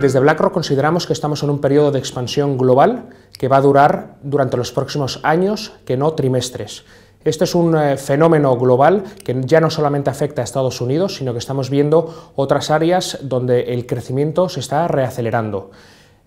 Desde BlackRock consideramos que estamos en un periodo de expansión global que va a durar durante los próximos años, que no trimestres. Este es un eh, fenómeno global que ya no solamente afecta a Estados Unidos, sino que estamos viendo otras áreas donde el crecimiento se está reacelerando.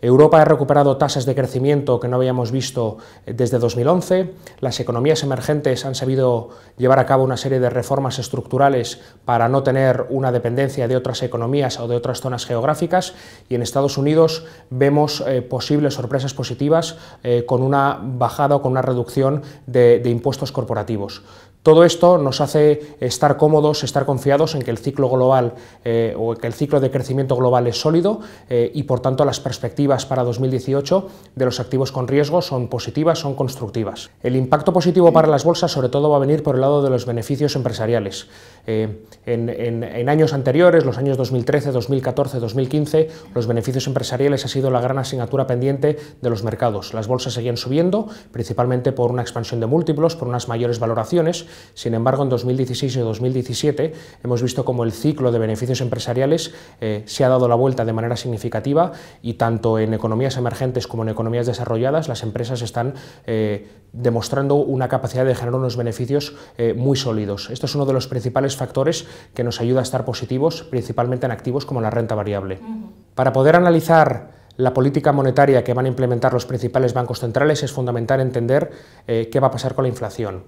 Europa ha recuperado tasas de crecimiento que no habíamos visto eh, desde 2011, las economías emergentes han sabido llevar a cabo una serie de reformas estructurales para no tener una dependencia de otras economías o de otras zonas geográficas y en Estados Unidos vemos eh, posibles sorpresas positivas eh, con una bajada o con una reducción de impuestos corporativos. Todo esto nos hace estar cómodos, estar confiados en que el ciclo global eh, o que el ciclo de crecimiento global es sólido eh, y por tanto las perspectivas para 2018 de los activos con riesgo son positivas, son constructivas. El impacto positivo para las bolsas sobre todo va a venir por el lado de los beneficios empresariales. Eh, en, en, años anteriores, los años 2013, 2014, 2015, los beneficios empresariales ha sido la gran asignatura pendiente de los mercados. Las bolsas seguían subiendo, principalmente por una expansión de múltiplos, por unas mayores valoraciones, sin embargo, en 2016 y 2017 hemos visto cómo el ciclo de beneficios empresariales eh, se ha dado la vuelta de manera significativa y tanto en economías emergentes como en economías desarrolladas las empresas están eh, demostrando una capacidad de generar unos beneficios eh, muy sólidos. Esto es uno de los principales factores que nos ayuda a estar positivos, principalmente en activos como la renta variable. Para poder analizar la política monetaria que van a implementar los principales bancos centrales es fundamental entender qué va a pasar con la inflación.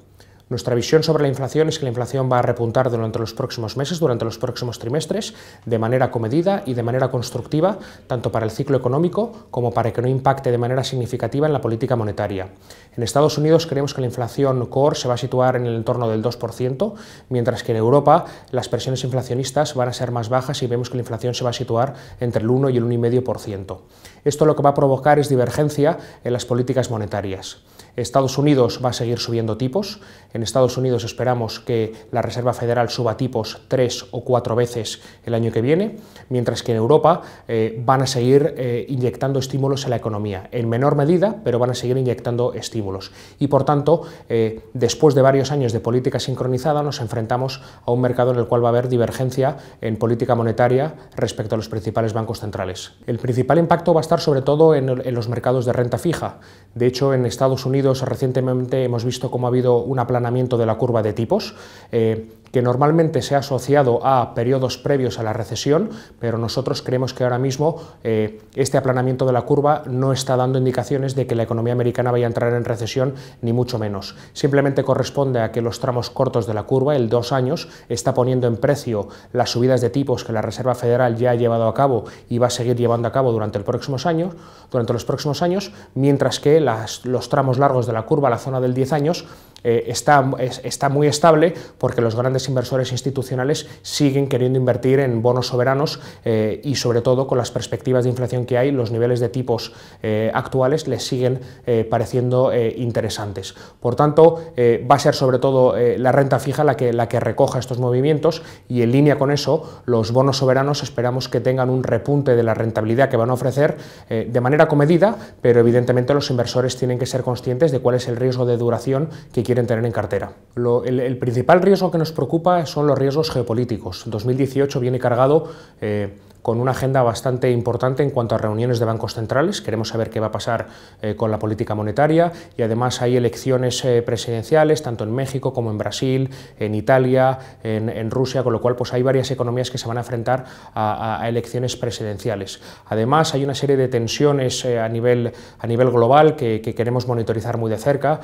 Nuestra visión sobre la inflación es que la inflación va a repuntar durante los próximos meses, durante los próximos trimestres, de manera comedida y de manera constructiva, tanto para el ciclo económico como para que no impacte de manera significativa en la política monetaria. En Estados Unidos creemos que la inflación core se va a situar en el entorno del 2%, mientras que en Europa las presiones inflacionistas van a ser más bajas y vemos que la inflación se va a situar entre el 1 y el 1,5%. Esto lo que va a provocar es divergencia en las políticas monetarias. Estados Unidos va a seguir subiendo tipos. En Estados Unidos esperamos que la Reserva Federal suba tipos tres o cuatro veces el año que viene, mientras que en Europa eh, van a seguir eh, inyectando estímulos en la economía, en menor medida, pero van a seguir inyectando estímulos. Y por tanto, eh, después de varios años de política sincronizada, nos enfrentamos a un mercado en el cual va a haber divergencia en política monetaria respecto a los principales bancos centrales. El principal impacto va a estar sobre todo en, los mercados de renta fija. De hecho, en Estados Unidos recientemente hemos visto cómo ha habido un aplanamiento de la curva de tipos. Eh, que normalmente se ha asociado a periodos previos a la recesión, pero nosotros creemos que ahora mismo eh, este aplanamiento de la curva no está dando indicaciones de que la economía americana vaya a entrar en recesión, ni mucho menos. Simplemente corresponde a que los tramos cortos de la curva, el dos años, está poniendo en precio las subidas de tipos que la Reserva Federal ya ha llevado a cabo y va a seguir llevando a cabo durante, próximos años, durante los próximos años, mientras que los tramos largos de la curva, la zona del 10 años, eh, está muy estable porque los grandes inversores institucionales siguen queriendo invertir en bonos soberanos eh, y sobre todo con las perspectivas de inflación que hay, los niveles de tipos eh, actuales les siguen eh, pareciendo interesantes. Por tanto, va a ser sobre todo la renta fija la que, la que recoja estos movimientos y en línea con eso, los bonos soberanos esperamos que tengan un repunte de la rentabilidad que van a ofrecer de manera comedida, pero evidentemente los inversores tienen que ser conscientes de cuál es el riesgo de duración que quieren tener en cartera. el, el principal riesgo que nos preocupa son los riesgos geopolíticos. 2018 viene cargado eh, con una agenda bastante importante en cuanto a reuniones de bancos centrales. Queremos saber qué va a pasar eh, con la política monetaria y además hay elecciones eh, presidenciales tanto en México como en Brasil, en Italia, en, Rusia, con lo cual pues, hay varias economías que se van a enfrentar a, elecciones presidenciales. Además hay una serie de tensiones eh, a, nivel, a nivel global que, queremos monitorizar muy de cerca.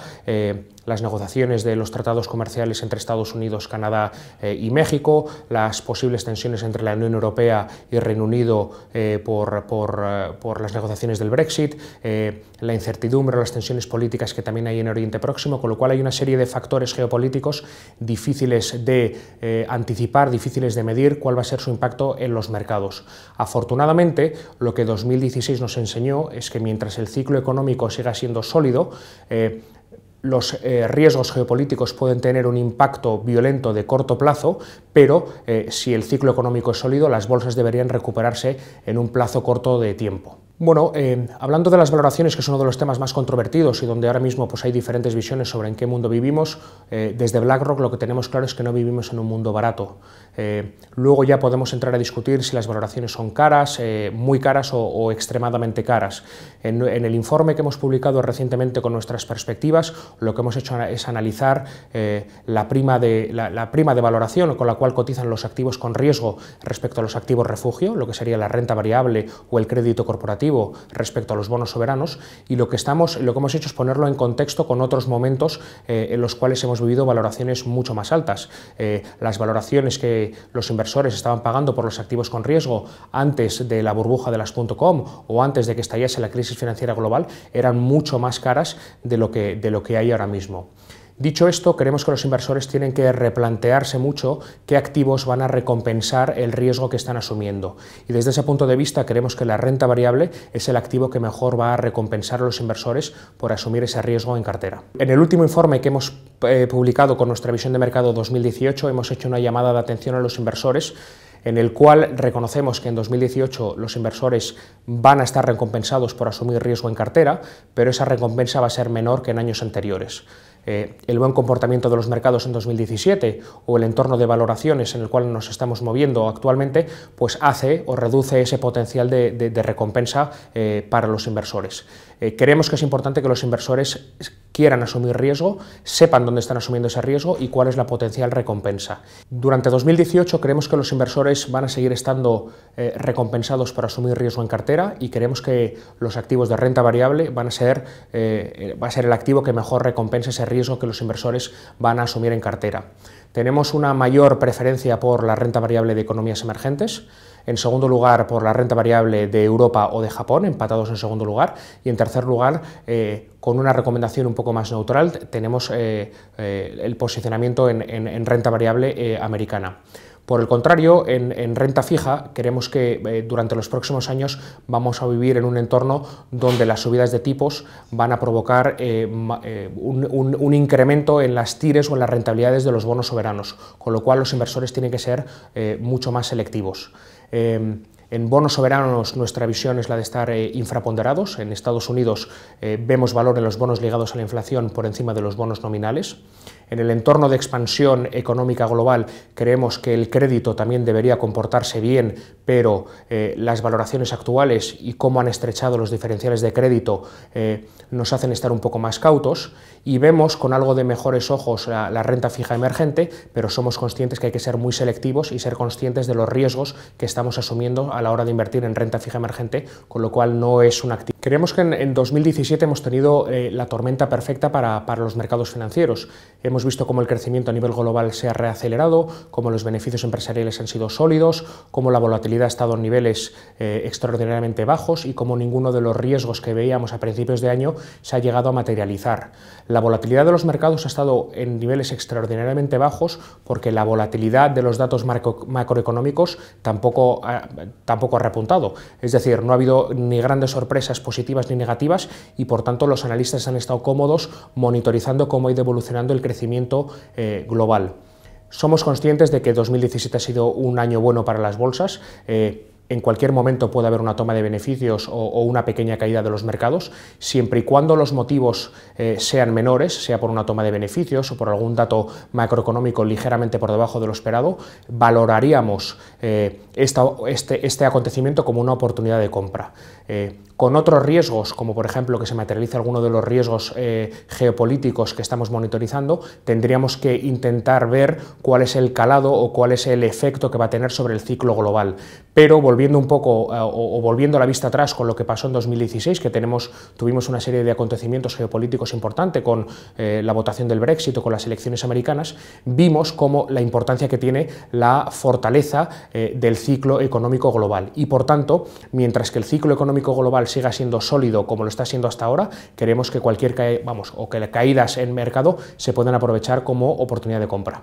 las negociaciones de los tratados comerciales entre Estados Unidos, Canadá y México, las posibles tensiones entre la Unión Europea y Unido eh, eh, por, las negociaciones del Brexit, eh, la incertidumbre, las tensiones políticas que también hay en Oriente Próximo, con lo cual hay una serie de factores geopolíticos difíciles de anticipar, difíciles de medir cuál va a ser su impacto en los mercados. Afortunadamente, lo que 2016 nos enseñó es que mientras el ciclo económico siga siendo sólido, los riesgos geopolíticos pueden tener un impacto violento de corto plazo, pero eh, si el ciclo económico es sólido, las bolsas deberían recuperarse en un plazo corto de tiempo. Bueno, eh, hablando de las valoraciones, que es uno de los temas más controvertidos y donde ahora mismo pues, hay diferentes visiones sobre en qué mundo vivimos, eh, desde BlackRock lo que tenemos claro es que no vivimos en un mundo barato. luego ya podemos entrar a discutir si las valoraciones son caras, muy caras o, extremadamente caras. En, el informe que hemos publicado recientemente con nuestras perspectivas, lo que hemos hecho es analizar la, prima de, la, prima de valoración con la Cuál cotizan los activos con riesgo respecto a los activos refugio, lo que sería la renta variable o el crédito corporativo respecto a los bonos soberanos, y lo que, estamos, lo que hemos hecho es ponerlo en contexto con otros momentos eh, en los cuales hemos vivido valoraciones mucho más altas. Eh, las valoraciones que los inversores estaban pagando por los activos con riesgo antes de la burbuja de las .com o antes de que estallase la crisis financiera global eran mucho más caras de lo que, de lo que hay ahora mismo. Dicho esto, creemos que los inversores tienen que replantearse mucho qué activos van a recompensar el riesgo que están asumiendo. Y desde ese punto de vista, creemos que la renta variable es el activo que mejor va a recompensar a los inversores por asumir ese riesgo en cartera. En el último informe que hemos eh, publicado con nuestra visión de mercado 2018, hemos hecho una llamada de atención a los inversores en el cual reconocemos que en 2018 los inversores van a estar recompensados por asumir riesgo en cartera, pero esa recompensa va a ser menor que en años anteriores. Eh, el buen comportamiento de los mercados en 2017 o el entorno de valoraciones en el cual nos estamos moviendo actualmente, pues hace o reduce ese potencial de, recompensa eh, para los inversores. Eh, creemos que es importante que los inversores quieran asumir riesgo, sepan dónde están asumiendo ese riesgo y cuál es la potencial recompensa. Durante 2018 creemos que los inversores van a seguir estando recompensados por asumir riesgo en cartera y creemos que los activos de renta variable van a ser, va a ser el activo que mejor recompense ese riesgo que los inversores van a asumir en cartera. Tenemos una mayor preferencia por la renta variable de economías emergentes, en segundo lugar por la renta variable de Europa o de Japón, empatados en segundo lugar, y en tercer lugar, eh, con una recomendación un poco más neutral, tenemos eh, eh, el posicionamiento en renta variable americana. Por el contrario, en, renta fija queremos que eh, durante los próximos años vamos a vivir en un entorno donde las subidas de tipos van a provocar eh, eh, un, un, incremento en las tires o en las rentabilidades de los bonos soberanos, con lo cual los inversores tienen que ser mucho más selectivos. Em, en bonos soberanos nuestra visión es la de estar eh, infraponderados. En Estados Unidos eh, vemos valor en los bonos ligados a la inflación por encima de los bonos nominales. En el entorno de expansión económica global creemos que el crédito también debería comportarse bien, pero eh, las valoraciones actuales y cómo han estrechado los diferenciales de crédito nos hacen estar un poco más cautos y vemos con algo de mejores ojos la, la renta fija emergente, pero somos conscientes que hay que ser muy selectivos y ser conscientes de los riesgos que estamos asumiendo a a la hora de invertir en renta fija emergente, con lo cual no es un activo Creemos que en, 2017 hemos tenido eh, la tormenta perfecta para, los mercados financieros. Hemos visto cómo el crecimiento a nivel global se ha reacelerado, cómo los beneficios empresariales han sido sólidos, cómo la volatilidad ha estado en niveles eh, extraordinariamente bajos y cómo ninguno de los riesgos que veíamos a principios de año se ha llegado a materializar. La volatilidad de los mercados ha estado en niveles extraordinariamente bajos porque la volatilidad de los datos macroeconómicos tampoco ha, tampoco ha repuntado. Es decir, no ha habido ni grandes sorpresas positivas ni negativas y por tanto los analistas han estado cómodos monitorizando cómo ha ido evolucionando el crecimiento eh, global. Somos conscientes de que 2017 ha sido un año bueno para las bolsas. Eh, en cualquier momento puede haber una toma de beneficios o, una pequeña caída de los mercados, siempre y cuando los motivos eh, sean menores, sea por una toma de beneficios o por algún dato macroeconómico ligeramente por debajo de lo esperado, valoraríamos eh, este, este, acontecimiento como una oportunidad de compra. Eh, con otros riesgos, como por ejemplo que se materialice alguno de los riesgos eh, geopolíticos que estamos monitorizando, tendríamos que intentar ver cuál es el calado o cuál es el efecto que va a tener sobre el ciclo global. Pero volviendo un poco o, volviendo volviendo la vista atrás con lo que pasó en 2016, que tenemos, tuvimos una serie de acontecimientos geopolíticos importantes con la votación del Brexit o con las elecciones americanas, vimos cómo la importancia que tiene la fortaleza eh, del ciclo económico global. Y por tanto, mientras que el ciclo económico global siga siendo sólido como lo está siendo hasta ahora, queremos que cualquier vamos, o que caídas en mercado se puedan aprovechar como oportunidad de compra.